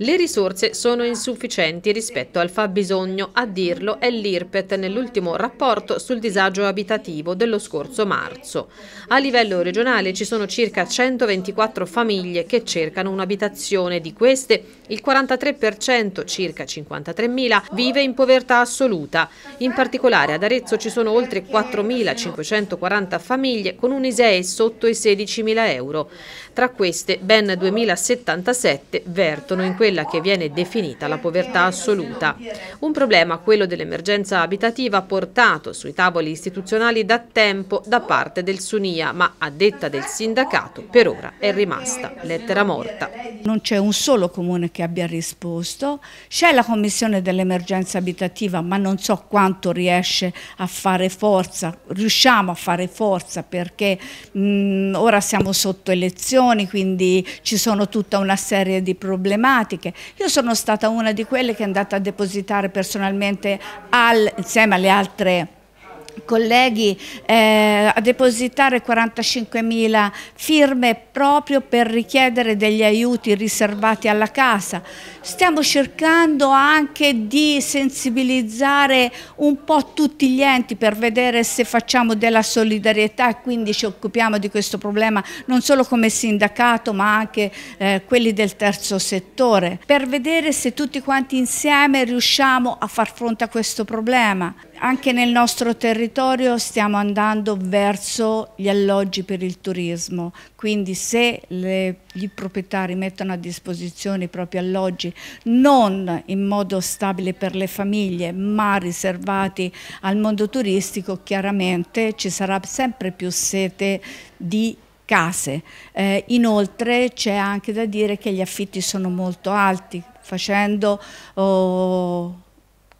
Le risorse sono insufficienti rispetto al fabbisogno, a dirlo è l'IRPET nell'ultimo rapporto sul disagio abitativo dello scorso marzo. A livello regionale ci sono circa 124 famiglie che cercano un'abitazione, di queste il 43%, circa 53.000, vive in povertà assoluta. In particolare ad Arezzo ci sono oltre 4.540 famiglie con un ISEE sotto i 16.000 euro. Tra queste ben 2.077 vertono in questo quella che viene definita la povertà assoluta. Un problema, quello dell'emergenza abitativa, portato sui tavoli istituzionali da tempo da parte del Sunia, ma a detta del sindacato per ora è rimasta lettera morta. Non c'è un solo comune che abbia risposto, c'è la commissione dell'emergenza abitativa, ma non so quanto riesce a fare forza, riusciamo a fare forza perché mh, mm, ora siamo sotto elezioni, quindi ci sono tutta una serie di problematiche tematiche. Io sono stata una di quelle che è andata a depositare personalmente al, insieme alle altre persone colleghi eh, a depositare 45.000 firme proprio per richiedere degli aiuti riservati alla casa. Stiamo cercando anche di sensibilizzare un po' tutti gli enti per vedere se facciamo della solidarietà e quindi ci occupiamo di questo problema non solo come sindacato ma anche eh, quelli del terzo settore per vedere se tutti quanti insieme riusciamo a far fronte a questo problema. Anche nel nostro territorio stiamo andando verso gli alloggi per il turismo, quindi se le, i proprietari mettono a disposizione i propri alloggi non in modo stabile per le famiglie ma riservati al mondo turistico, chiaramente ci sarà sempre più sete di case. Eh, inoltre c'è anche da dire che gli affitti sono molto alti, facendo oh,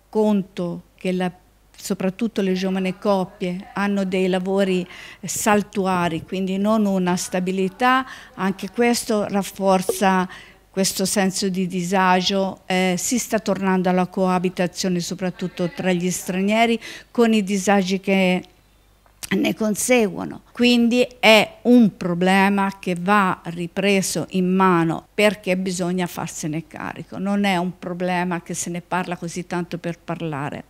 conto che la soprattutto le giovani coppie hanno dei lavori saltuari, quindi non una stabilità, anche questo rafforza questo senso di disagio, eh, si sta tornando alla coabitazione soprattutto tra gli stranieri con i disagi che ne conseguono. Quindi è un problema che va ripreso in mano perché bisogna farsene carico, non è un problema che se ne parla così tanto per parlare.